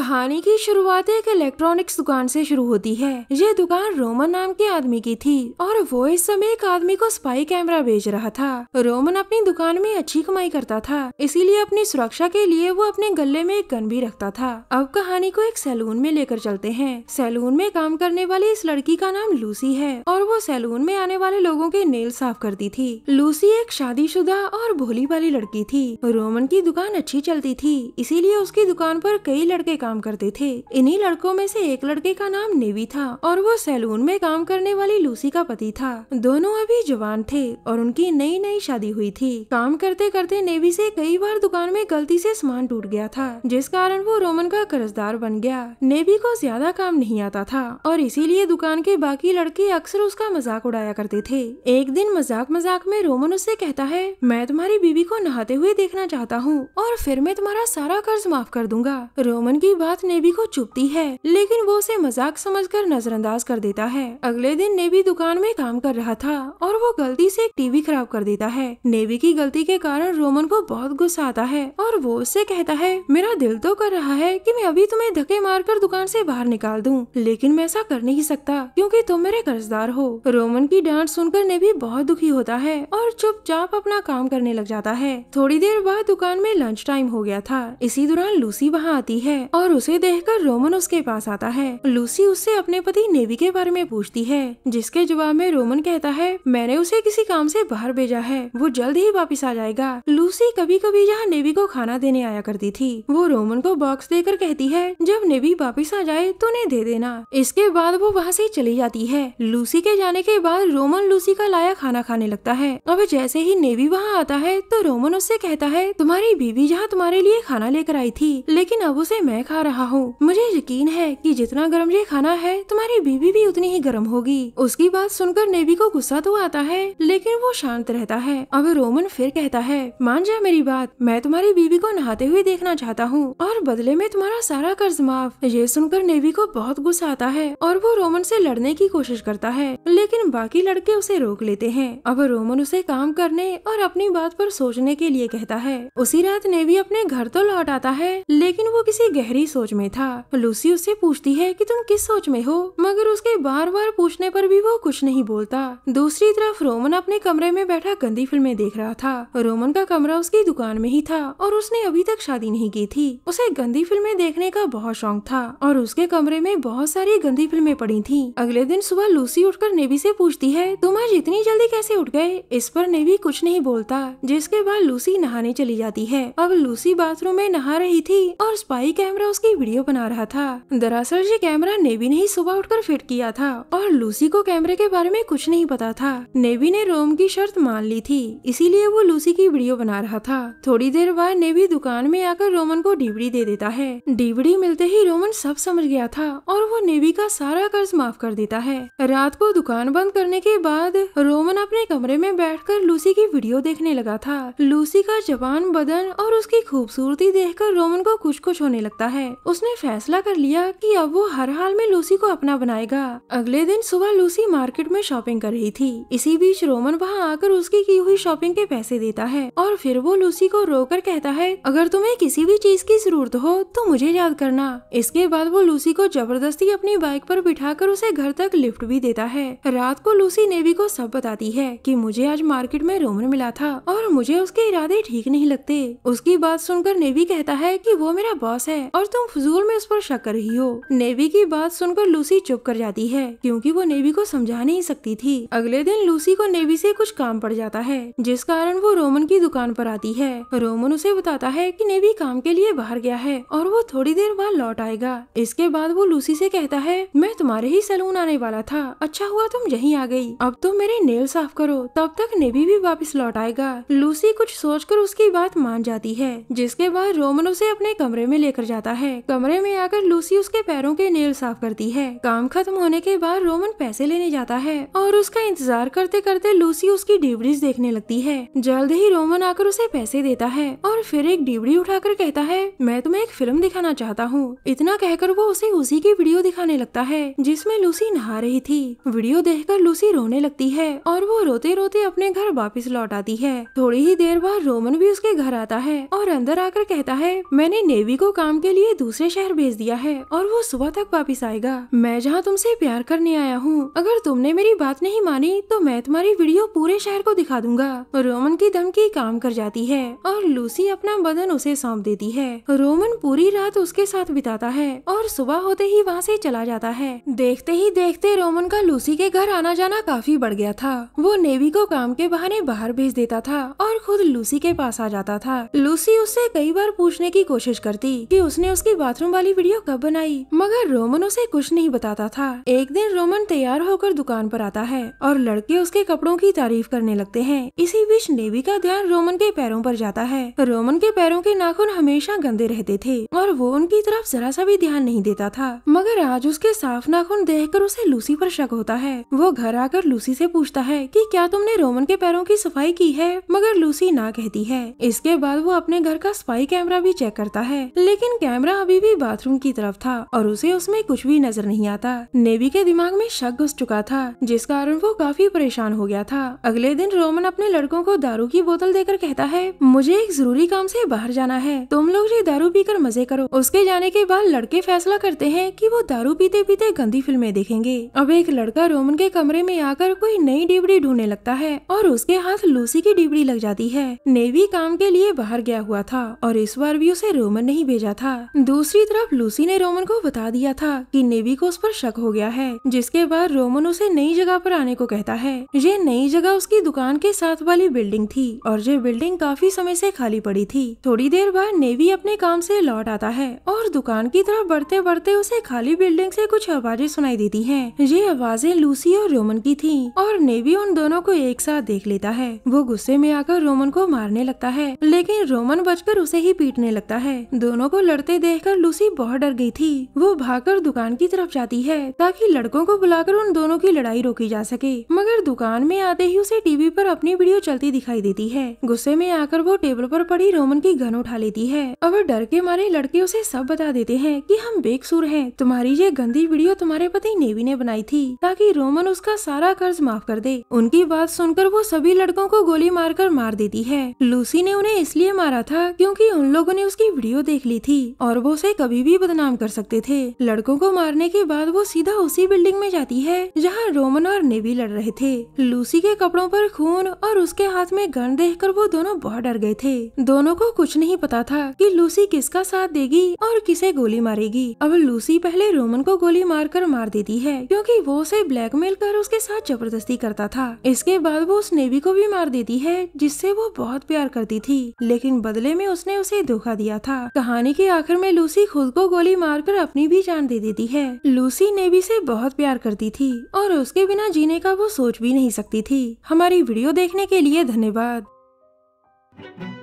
कहानी की शुरुआत एक इलेक्ट्रॉनिक्स दुकान से शुरू होती है ये दुकान रोमन नाम के आदमी की थी और वो इस समय एक आदमी को स्पाई कैमरा बेच रहा था रोमन अपनी दुकान में अच्छी कमाई करता था इसीलिए अपनी सुरक्षा के लिए वो अपने गले में एक गन भी रखता था अब कहानी को एक सैलून में लेकर चलते है सैलून में काम करने वाली इस लड़की का नाम लूसी है और वो सैलून में आने वाले लोगों के नेल साफ करती थी लूसी एक शादी और भोली वाली लड़की थी रोमन की दुकान अच्छी चलती थी इसीलिए उसकी दुकान पर कई लड़के काम करते थे इन्हीं लड़कों में से एक लड़के का नाम नेवी था और वो सैलून में काम करने वाली लूसी का पति था दोनों अभी जवान थे और उनकी नई नई शादी हुई थी काम करते करते नेवी से कई बार दुकान में गलती से सामान टूट गया था जिस कारण वो रोमन का कर्जदार बन गया नेवी को ज्यादा काम नहीं आता था और इसीलिए दुकान के बाकी लड़के अक्सर उसका मजाक उड़ाया करते थे एक दिन मजाक मजाक में रोमन उससे कहता है मैं तुम्हारी बीवी को नहाते हुए देखना चाहता हूँ और फिर मैं तुम्हारा सारा कर्ज माफ कर दूंगा रोमन की बात नेवी को चुपती है लेकिन वो उसे मजाक समझकर नजरअंदाज कर देता है अगले दिन नेवी दुकान में काम कर रहा था और वो गलती से एक टीवी खराब कर देता है नेवी की गलती के कारण रोमन को बहुत गुस्सा आता है और वो उससे कहता है मेरा दिल तो कर रहा है कि मैं अभी तुम्हें धक्के कर दुकान से बाहर निकाल दूं लेकिन मैं ऐसा कर नहीं सकता क्योंकि तुम मेरे कर्जदार हो रोमन की डांट सुनकर नेवी बहुत दुखी होता है और चुपचाप अपना काम करने लग जाता है थोड़ी देर बाद दुकान में लंच टाइम हो गया था इसी दौरान लूसी वहाँ आती है और और उसे देखकर रोमन उसके पास आता है लूसी उससे अपने पति नेवी के बारे में पूछती है जिसके जवाब में रोमन कहता है मैंने उसे किसी काम से बाहर भेजा है वो जल्द ही वापस आ जाएगा लूसी कभी कभी यहाँ नेवी को खाना देने आया करती थी वो रोमन को बॉक्स देकर कहती है जब नेवी वापस आ जाए तो उन्हें दे देना इसके बाद वो वहाँ से चली जाती है लूसी के जाने के बाद रोमन लूसी का लाया खाना खाने लगता है अब जैसे ही नेवी वहाँ आता है तो रोमन उससे कहता है तुम्हारी बीवी जहाँ तुम्हारे लिए खाना लेकर आई थी लेकिन अब उसे मैं खा खिला रहा हूँ मुझे यकीन है कि जितना गर्म ये खाना है तुम्हारी बीबी भी उतनी ही गर्म होगी उसकी बात सुनकर नेवी को गुस्सा तो आता है लेकिन वो शांत रहता है अब रोमन फिर कहता है मान जा मेरी बात मैं तुम्हारी बीबी को नहाते हुए देखना चाहता हूँ और बदले में तुम्हारा सारा कर्ज माफ ये सुनकर नेवी को बहुत गुस्सा आता है और वो रोमन से लड़ने की कोशिश करता है लेकिन बाकी लड़के उसे रोक लेते हैं अब रोमन उसे काम करने और अपनी बात पर सोचने के लिए कहता है उसी रात नेवी अपने घर तो लौट आता है लेकिन वो किसी गहरी सोच में था लूसी उससे पूछती है कि तुम किस सोच में हो मगर उसके बार बार पूछने पर भी वो कुछ नहीं बोलता दूसरी तरफ रोमन अपने कमरे में बैठा गंदी फिल्में देख रहा था रोमन का कमरा उसकी दुकान में ही था और उसने अभी तक शादी नहीं की थी उसे गंदी फिल्में देखने का बहुत शौक था और उसके कमरे में बहुत सारी गंदी फिल्में पड़ी थी अगले दिन सुबह लूसी उठकर नेवी से पूछती है तुम आज इतनी जल्दी कैसे उठ गए इस पर नेवी कुछ नहीं बोलता जिसके बाद लूसी नहाने चली जाती है अब लूसी बाथरूम में नहा रही थी और स्पाई कैमरा उसकी वीडियो बना रहा था दरअसल ये कैमरा नेवी ने ही सुबह उठकर फिट किया था और लूसी को कैमरे के बारे में कुछ नहीं पता था नेवी ने रोम की शर्त मान ली थी इसीलिए वो लूसी की वीडियो बना रहा था थोड़ी देर बाद नेवी दुकान में आकर रोमन को डीवडी दे देता है डीवडी मिलते ही रोमन सब समझ गया था और वो नेवी का सारा कर्ज माफ कर देता है रात को दुकान बंद करने के बाद रोमन अपने कमरे में बैठ लूसी की वीडियो देखने लगा था लूसी का जवान बदन और उसकी खूबसूरती देखकर रोमन को कुछ कुछ होने लगता है है उसने फैसला कर लिया कि अब वो हर हाल में लूसी को अपना बनाएगा अगले दिन सुबह लूसी मार्केट में शॉपिंग कर रही थी इसी बीच रोमन वहाँ आकर उसकी की हुई शॉपिंग के पैसे देता है और फिर वो लूसी को रोकर कहता है अगर तुम्हें किसी भी चीज की जरूरत हो तो मुझे याद करना इसके बाद वो लूसी को जबरदस्ती अपनी बाइक पर बिठाकर उसे घर तक लिफ्ट भी देता है रात को लूसी नेवी को सब बताती है कि मुझे आज मार्केट में रोमन मिला था और मुझे उसके इरादे ठीक नहीं लगते उसकी बात सुनकर नेवी कहता है कि वो मेरा बॉस है और तुम फजूल में उस पर शक कर रही हो नेवी की बात सुनकर लूसी चुप कर जाती है क्योंकि वो नेवी को समझा नहीं सकती थी अगले दिन लूसी को नेवी से कुछ काम पड़ जाता है जिस कारण वो रोमन की दुकान पर आती है रोमन उसे बताता है कि नेवी काम के लिए बाहर गया है और वो थोड़ी देर बाद लौट आएगा इसके बाद वो लूसी से कहता है मैं तुम्हारे ही सैलून आने वाला था अच्छा हुआ तुम यहीं आ गई अब तुम मेरे नेल साफ करो तब तक नेवी भी वापस लौट आएगा लूसी कुछ सोचकर उसकी बात मान जाती है जिसके बाद रोमन उसे अपने कमरे में लेकर जाता है है कमरे में आकर लूसी उसके पैरों के नेल साफ करती है काम खत्म होने के बाद रोमन पैसे लेने जाता है और उसका इंतजार करते करते लूसी उसकी डिवरीज देखने लगती है जल्द ही रोमन आकर उसे पैसे देता है और फिर एक डिवरी उठाकर कहता है मैं तुम्हें एक फिल्म दिखाना चाहता हूँ इतना कहकर वो उसे उसी की वीडियो दिखाने लगता है जिसमे लूसी नहा रही थी वीडियो देख लूसी रोने लगती है और वो रोते रोते अपने घर वापिस लौट आती है थोड़ी ही देर बाद रोमन भी उसके घर आता है और अंदर आकर कहता है मैंने नेवी को काम के लिए लिए दूसरे शहर भेज दिया है और वो सुबह तक वापिस आएगा मैं जहाँ तुमसे प्यार करने आया हूँ अगर तुमने मेरी बात नहीं मानी तो मैं तुम्हारी वीडियो पूरे शहर को दिखा दूंगा रोमन की धमकी काम कर जाती है और लूसी अपना बदन उसे सौंप देती है रोमन पूरी रात उसके साथ बिताता है और सुबह होते ही वहाँ से चला जाता है देखते ही देखते रोमन का लूसी के घर आना जाना काफी बढ़ गया था वो नेवी को काम के बहाने बाहर भेज देता था और खुद लूसी के पास आ जाता था लूसी उससे कई बार पूछने की कोशिश करती कि उसने उस उसकी बाथरूम वाली वीडियो कब बनाई मगर रोमन उसे कुछ नहीं बताता था एक दिन रोमन तैयार होकर दुकान पर आता है और लड़के उसके कपड़ों की तारीफ करने लगते हैं इसी बीच नेवी का ध्यान रोमन के पैरों पर जाता है रोमन के पैरों के नाखून हमेशा गंदे रहते थे और वो उनकी तरफ जरा सा भी ध्यान नहीं देता था मगर आज उसके साफ नाखून देख कर उसे लूसी पर शक होता है वो घर आकर लूसी से पूछता है कि क्या तुमने रोमन के पैरों की सफाई की है मगर लूसी ना कहती है इसके बाद वो अपने घर का स्पाई कैमरा भी चेक करता है लेकिन कैमरा कमरा अभी भी बाथरूम की तरफ था और उसे उसमें कुछ भी नजर नहीं आता नेवी के दिमाग में शक घुस चुका था जिस कारण वो काफी परेशान हो गया था अगले दिन रोमन अपने लड़कों को दारू की बोतल देकर कहता है मुझे एक जरूरी काम से बाहर जाना है तुम लोग ये दारू पीकर मजे करो उसके जाने के बाद लड़के फैसला करते हैं कि वो दारू पीते पीते गंदी फिल्में देखेंगे अब एक लड़का रोमन के कमरे में आकर कोई नई डिबड़ी ढूंढने लगता है और उसके हाथ लूसी की डिबड़ी लग जाती है नेवी काम के लिए बाहर गया हुआ था और इस बार भी उसे रोमन नहीं भेजा था दूसरी तरफ लूसी ने रोमन को बता दिया था कि नेवी को उस पर शक हो गया है जिसके बाद रोमन उसे नई जगह पर आने को कहता है ये नई जगह उसकी दुकान के साथ वाली बिल्डिंग थी और ये बिल्डिंग काफी समय से खाली पड़ी थी थोड़ी देर बाद नेवी अपने काम से लौट आता है और दुकान की तरफ बढ़ते बढ़ते उसे खाली बिल्डिंग से कुछ आवाजें सुनाई देती है ये आवाजें लूसी और रोमन की थी और नेवी उन दोनों को एक साथ देख लेता है वो गुस्से में आकर रोमन को मारने लगता है लेकिन रोमन बचकर उसे ही पीटने लगता है दोनों को लड़ते देखकर लूसी बहुत डर गई थी वो भागकर दुकान की तरफ जाती है ताकि लड़कों को बुलाकर उन दोनों की लड़ाई रोकी जा सके मगर दुकान में आते ही उसे टीवी पर अपनी वीडियो चलती दिखाई देती है गुस्से में आकर वो टेबल पर पड़ी रोमन की गन उठा लेती है और डर के मारे लड़के उसे सब बता देते हैं कि हम बेकसूर हैं तुम्हारी ये गंदी वीडियो तुम्हारे पति नेवी ने बनाई थी ताकि रोमन उसका सारा कर्ज माफ कर दे उनकी बात सुनकर वो सभी लड़कों को गोली मारकर मार देती है लूसी ने उन्हें इसलिए मारा था क्योंकि उन लोगों ने उसकी वीडियो देख ली थी और वो उसे कभी भी बदनाम कर सकते थे लड़कों को मारने के बाद वो सीधा उसी बिल्डिंग में जाती है जहाँ रोमन और नेवी लड़ रहे थे लूसी के कपड़ों पर खून और उसके हाथ में गन देख वो दोनों बहुत डर गए थे दोनों को कुछ नहीं पता था कि लूसी किसका साथ देगी और किसे गोली मारेगी अब लूसी पहले रोमन को गोली मारकर मार देती है क्योंकि वो उसे ब्लैकमेल कर उसके साथ जबरदस्ती करता था इसके बाद वो उस नेवी को भी मार देती है जिससे वो बहुत प्यार करती थी लेकिन बदले में उसने उसे धोखा दिया था कहानी के आखिर में लूसी खुद को गोली मारकर अपनी भी जान दे देती है लूसी ने भी से बहुत प्यार करती थी और उसके बिना जीने का वो सोच भी नहीं सकती थी हमारी वीडियो देखने के लिए धन्यवाद